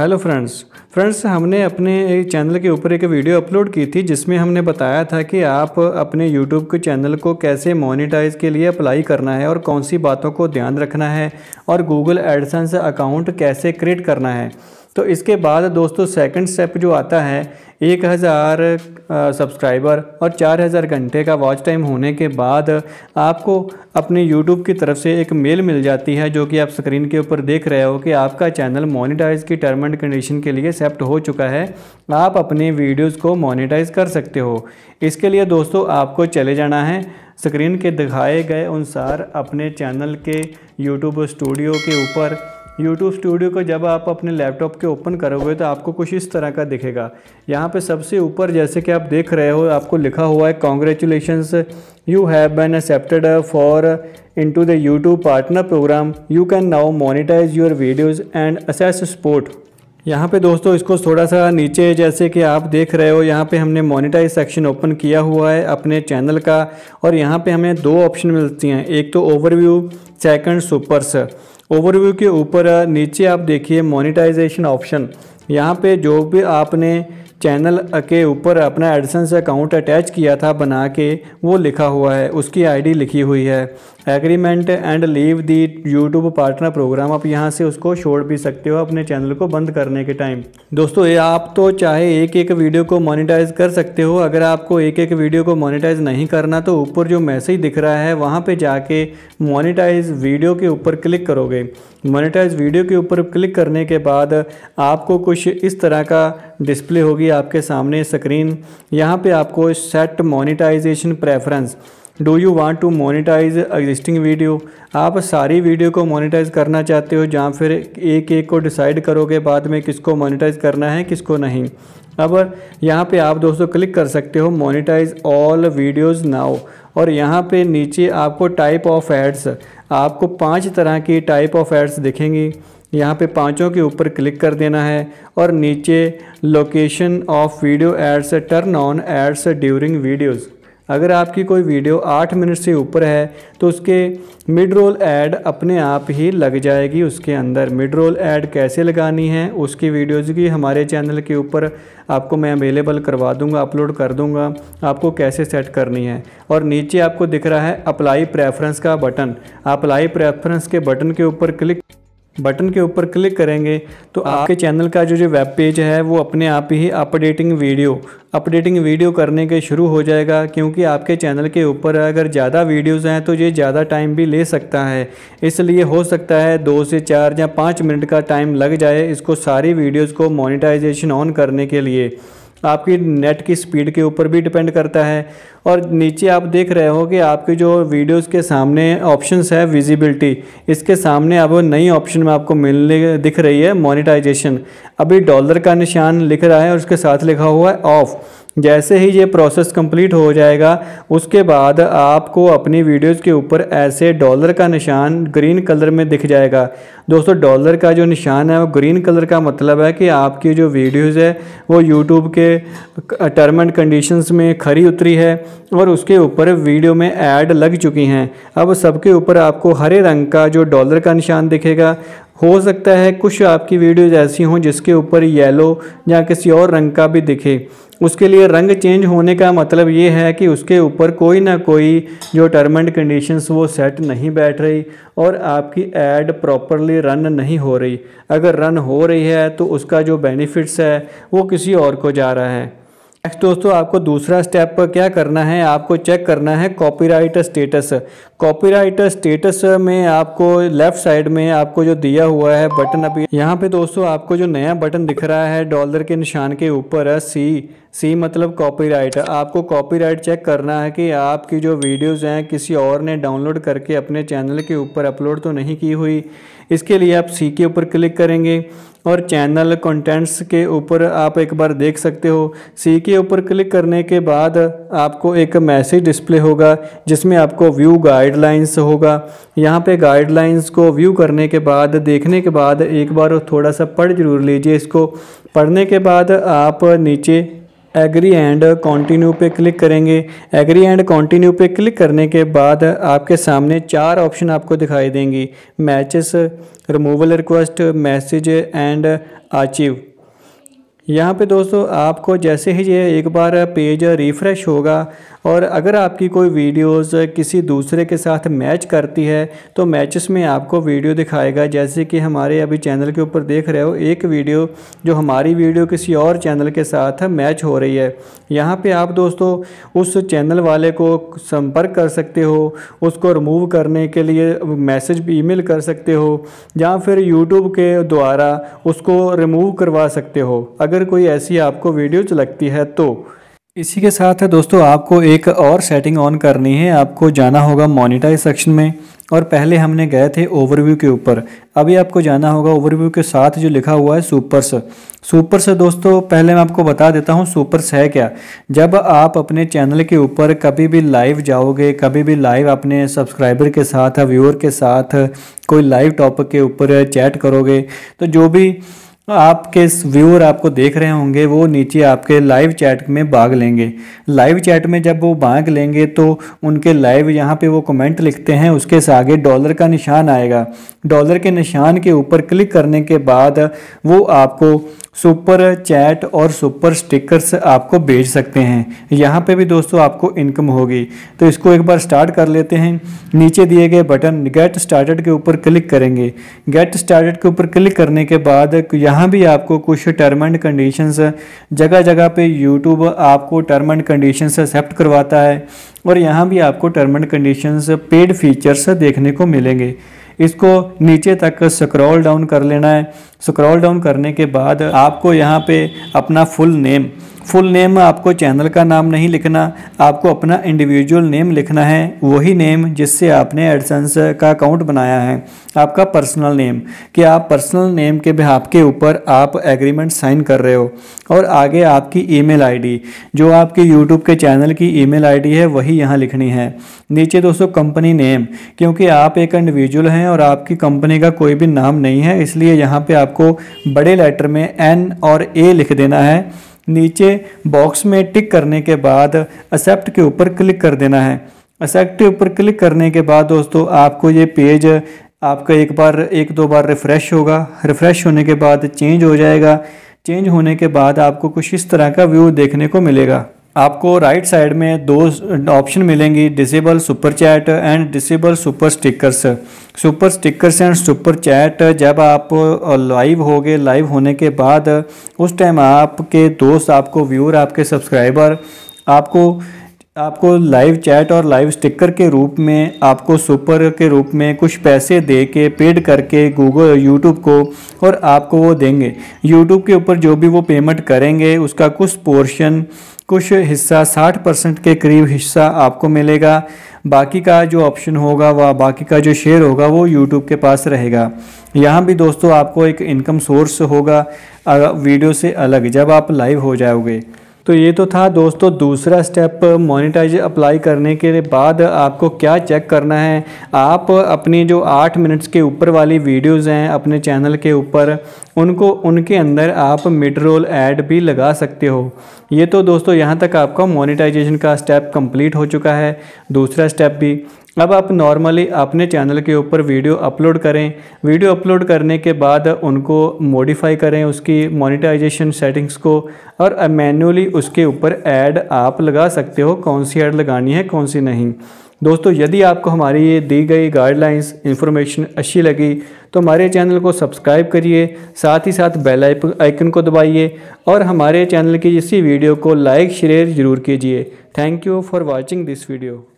Hello friends friends हमने अपने एक चैनल के ऊपर एक वीडियो अपलोड की थी जिसमें हमने बताया था कि आप अपने यूट्यूब के चैनल को कैसे मोनेटाइज के लिए अप्लाई करना है और कौन सी बातों को ध्यान रखना है और गूगल एडसेंस अकाउंट कैसे क्रिएट करना है तो इसके बाद दोस्तों सेकंड स्टेप जो आता है एक हज़ार सब्सक्राइबर और चार हज़ार घंटे का वॉच टाइम होने के बाद आपको अपने यूट्यूब की तरफ से एक मेल मिल जाती है जो कि आप स्क्रीन के ऊपर देख रहे हो कि आपका चैनल मोनेटाइज की टर्म एंड कंडीशन के लिए एक्सेप्ट हो चुका है आप अपने वीडियोस को मोनेटाइज कर सकते हो इसके लिए दोस्तों आपको चले जाना है स्क्रीन के दिखाए गए अनुसार अपने चैनल के यूट्यूब स्टूडियो के ऊपर YouTube स्टूडियो को जब आप अपने लैपटॉप के ओपन करोगे तो आपको कुछ इस तरह का दिखेगा यहाँ पे सबसे ऊपर जैसे कि आप देख रहे हो आपको लिखा हुआ है congratulations you have been accepted for into the YouTube partner program you can now monetize your videos and access support यहाँ पे दोस्तों इसको थोड़ा सा नीचे जैसे कि आप देख रहे हो यहाँ पे हमने मोनिटाइज सेक्शन ओपन किया हुआ है अपने चैनल का और यहाँ पे हमें दो ऑप्शन मिलती हैं एक तो ओवरव्यू सेकंड सुपर्स ओवरव्यू के ऊपर नीचे आप देखिए मोनिटाइजेशन ऑप्शन यहाँ पे जो भी आपने चैनल के ऊपर अपना एडसेंस अकाउंट अटैच किया था बना के वो लिखा हुआ है उसकी आईडी लिखी हुई है agreement and leave the YouTube partner program आप यहाँ से उसको छोड़ भी सकते हो अपने चैनल को बंद करने के टाइम दोस्तों ये आप तो चाहे एक एक वीडियो को मोनिटाइज कर सकते हो अगर आपको एक एक वीडियो को मोनिटाइज नहीं करना तो ऊपर जो मैसेज दिख रहा है वहाँ पर जाके मोनिटाइज वीडियो के ऊपर क्लिक करोगे मोनिटाइज वीडियो के ऊपर क्लिक करने के बाद आपको कुछ इस तरह का डिस्प्ले होगी आपके सामने स्क्रीन यहाँ पे आपको set monetization preference do you want to monetize existing video आप सारी वीडियो को मोनिटाइज करना चाहते हो जहाँ फिर एक एक को डिसाइड करोगे बाद में किसको मोनिटाइज करना है किसको नहीं अब यहाँ पे आप दोस्तों क्लिक कर सकते हो मोनिटाइज ऑल वीडियोज़ नाउ और यहाँ पे नीचे आपको टाइप ऑफ एड्स आपको पांच तरह की टाइप ऑफ एड्स दिखेंगी यहाँ पे पांचों के ऊपर क्लिक कर देना है और नीचे location of video ads turn on ads during videos अगर आपकी कोई वीडियो आठ मिनट से ऊपर है तो उसके मिड रोल ऐड अपने आप ही लग जाएगी उसके अंदर मिड रोल ऐड कैसे लगानी है उसकी वीडियोज़ की हमारे चैनल के ऊपर आपको मैं अवेलेबल करवा दूंगा अपलोड कर दूंगा आपको कैसे सेट करनी है और नीचे आपको दिख रहा है अप्लाई प्रेफरेंस का बटन अप्लाई प्रेफरेंस के बटन के ऊपर क्लिक बटन के ऊपर क्लिक करेंगे तो हाँ। आपके चैनल का जो जो वेब पेज है वो अपने आप ही अपडेटिंग वीडियो अपडेटिंग वीडियो करने के शुरू हो जाएगा क्योंकि आपके चैनल के ऊपर अगर ज़्यादा वीडियोस हैं तो ये ज़्यादा टाइम भी ले सकता है इसलिए हो सकता है दो से चार या पाँच मिनट का टाइम लग जाए इसको सारी वीडियोज़ को मोनिटाइजेशन ऑन करने के लिए आपकी नेट की स्पीड के ऊपर भी डिपेंड करता है और नीचे आप देख रहे हो कि आपके जो वीडियोस के सामने ऑप्शंस है विजिबिलिटी इसके सामने अब नई ऑप्शन में आपको मिलने दिख रही है मोनिटाइजेशन अभी डॉलर का निशान लिख रहा है और उसके साथ लिखा हुआ है ऑफ़ जैसे ही ये प्रोसेस कंप्लीट हो जाएगा उसके बाद आपको अपनी वीडियोस के ऊपर ऐसे डॉलर का निशान ग्रीन कलर में दिख जाएगा दोस्तों डॉलर का जो निशान है वो ग्रीन कलर का मतलब है कि आपकी जो वीडियोस है वो यूट्यूब के टर्म एंड कंडीशंस में खरी उतरी है और उसके ऊपर वीडियो में ऐड लग चुकी हैं अब सबके ऊपर आपको हरे रंग का जो डॉलर का निशान दिखेगा हो सकता है कुछ आपकी वीडियोज़ ऐसी हों जिसके ऊपर येलो या किसी और रंग का भी दिखे उसके लिए रंग चेंज होने का मतलब ये है कि उसके ऊपर कोई ना कोई जो टर्म एंड कंडीशंस वो सेट नहीं बैठ रही और आपकी एड प्रॉपरली रन नहीं हो रही अगर रन हो रही है तो उसका जो बेनिफिट्स है वो किसी और को जा रहा है नेक्स्ट दोस्तों आपको दूसरा स्टेप क्या करना है आपको चेक करना है कॉपीराइट स्टेटस कॉपीराइट स्टेटस में आपको लेफ्ट साइड में आपको जो दिया हुआ है बटन अभी यहाँ पे दोस्तों आपको जो नया बटन दिख रहा है डॉलर के निशान के ऊपर है सी सी मतलब कॉपीराइट आपको कॉपीराइट चेक करना है कि आपकी जो वीडियोज़ हैं किसी और ने डाउनलोड करके अपने चैनल के ऊपर अपलोड तो नहीं की हुई इसके लिए आप सी के ऊपर क्लिक करेंगे और चैनल कंटेंट्स के ऊपर आप एक बार देख सकते हो सी के ऊपर क्लिक करने के बाद आपको एक मैसेज डिस्प्ले होगा जिसमें आपको व्यू गाइडलाइंस होगा यहाँ पे गाइडलाइंस को व्यू करने के बाद देखने के बाद एक बार थोड़ा सा पढ़ जरूर लीजिए इसको पढ़ने के बाद आप नीचे एग्री एंड कॉन्टिन्यू पे क्लिक करेंगे एग्री एंड कॉन्टिन्यू पे क्लिक करने के बाद आपके सामने चार ऑप्शन आपको दिखाई देंगी matches removal request message and achieve यहाँ पे दोस्तों आपको जैसे ही ये एक बार पेज रिफ़्रेश होगा और अगर आपकी कोई वीडियोस किसी दूसरे के साथ मैच करती है तो मैचेस में आपको वीडियो दिखाएगा जैसे कि हमारे अभी चैनल के ऊपर देख रहे हो एक वीडियो जो हमारी वीडियो किसी और चैनल के साथ मैच हो रही है यहाँ पे आप दोस्तों उस चैनल वाले को संपर्क कर सकते हो उसको रिमूव करने के लिए मैसेज भी ईमेल कर सकते हो या फिर यूट्यूब के द्वारा उसको रिमूव करवा सकते हो अगर कोई ऐसी आपको वीडियोज लगती है तो इसी के साथ है दोस्तों आपको एक और सेटिंग ऑन करनी है आपको जाना होगा मोनिटाइज सेक्शन में और पहले हमने गए थे ओवरव्यू के ऊपर अभी आपको जाना होगा ओवरव्यू के साथ जो लिखा हुआ है सुपर्स सुपर्स दोस्तों पहले मैं आपको बता देता हूँ सुपर्स है क्या जब आप अपने चैनल के ऊपर कभी भी लाइव जाओगे कभी भी लाइव अपने सब्सक्राइबर के साथ व्यूअर के साथ कोई लाइव टॉपिक के ऊपर चैट करोगे तो जो भी हाँ, आपके व्यूअर आपको देख रहे होंगे वो नीचे आपके लाइव चैट में भाग लेंगे लाइव चैट में जब वो भाग लेंगे तो उनके लाइव यहाँ पे वो कमेंट लिखते हैं उसके आगे डॉलर का निशान आएगा डॉलर के निशान के ऊपर क्लिक करने के बाद वो आपको सुपर चैट और सुपर स्टिकर्स आपको भेज सकते हैं यहाँ पे भी दोस्तों आपको इनकम होगी तो इसको एक बार स्टार्ट कर लेते हैं नीचे दिए गए बटन गेट स्टार्टेड के ऊपर क्लिक करेंगे गेट स्टार्टेड के ऊपर क्लिक करने के बाद यहाँ भी आपको कुछ टर्म एंड कंडीशंस जगह जगह पे यूट्यूब आपको टर्म एंड कंडीशन एक्सेप्ट करवाता है और यहाँ भी आपको term and condition paid features देखने को मिलेंगे इसको नीचे तक स्क्रॉल डाउन कर लेना है स्क्रॉल डाउन करने के बाद आपको यहाँ पे अपना फुल नेम फुल नेम आपको चैनल का नाम नहीं लिखना आपको अपना इंडिविजुअल नेम लिखना है वही नेम जिससे आपने एडसेंस का अकाउंट बनाया है आपका पर्सनल नेम कि आप पर्सनल नेम के भी आपके ऊपर आप एग्रीमेंट साइन कर रहे हो और आगे आपकी ईमेल आईडी जो आपके यूट्यूब के चैनल की ईमेल आईडी है वही यहाँ लिखनी है नीचे दोस्तों कंपनी नेम क्योंकि आप एक इंडिविजुअल हैं और आपकी कंपनी का कोई भी नाम नहीं है इसलिए यहाँ पर आपको बड़े लेटर में एन और ए लिख देना है नीचे बॉक्स में टिक करने के बाद एक्सेप्ट के ऊपर क्लिक कर देना है एक्सेप्ट के ऊपर क्लिक करने के बाद दोस्तों आपको ये पेज आपका एक बार एक दो बार रिफ़्रेश होगा रिफ़्रेश होने के बाद चेंज हो जाएगा चेंज होने के बाद आपको कुछ इस तरह का व्यू देखने को मिलेगा आपको राइट साइड में दो ऑप्शन मिलेंगी disable super chat and disable super stickers super stickers and super chat जब आप लाइव हो गए लाइव होने के बाद उस टाइम आपके दोस्त आपको व्यूअर आपके सब्सक्राइबर आपको आपको लाइव चैट और लाइव स्टिकर के रूप में आपको सुपर के रूप में कुछ पैसे दे के पेड करके गूगल यूट्यूब को और आपको वो देंगे यूट्यूब के ऊपर जो भी वो पेमेंट करेंगे उसका कुछ पोर्शन कुछ हिस्सा 60 परसेंट के करीब हिस्सा आपको मिलेगा बाकी का जो ऑप्शन होगा वह बाकी का जो शेयर होगा वो यूट्यूब के पास रहेगा यहाँ भी दोस्तों आपको एक इनकम सोर्स होगा वीडियो से अलग जब आप लाइव हो जाओगे तो ये तो था दोस्तों दूसरा स्टेप मोनिटाइज अप्लाई करने के बाद आपको क्या चेक करना है आप अपनी जो आठ मिनट्स के ऊपर वाली वीडियोस हैं अपने चैनल के ऊपर उनको उनके अंदर आप मिड रोल ऐड भी लगा सकते हो ये तो दोस्तों यहाँ तक आपका मोनिटाइजेशन का स्टेप कंप्लीट हो चुका है दूसरा स्टेप भी अब आप नॉर्मली अपने चैनल के ऊपर वीडियो अपलोड करें वीडियो अपलोड करने के बाद उनको मॉडिफाई करें उसकी मोनिटाइजेशन सेटिंग्स को और मैन्युअली उसके ऊपर ऐड आप लगा सकते हो कौन सी ऐड लगानी है कौन सी नहीं दोस्तों यदि आपको हमारी ये दी गई गाइडलाइंस इन्फॉर्मेशन अच्छी लगी तो हमारे चैनल को सब्सक्राइब करिए साथ ही साथ बेल आइकन को दबाइए और हमारे चैनल की इसी वीडियो को लाइक शेयर ज़रूर कीजिए thank you for watching this video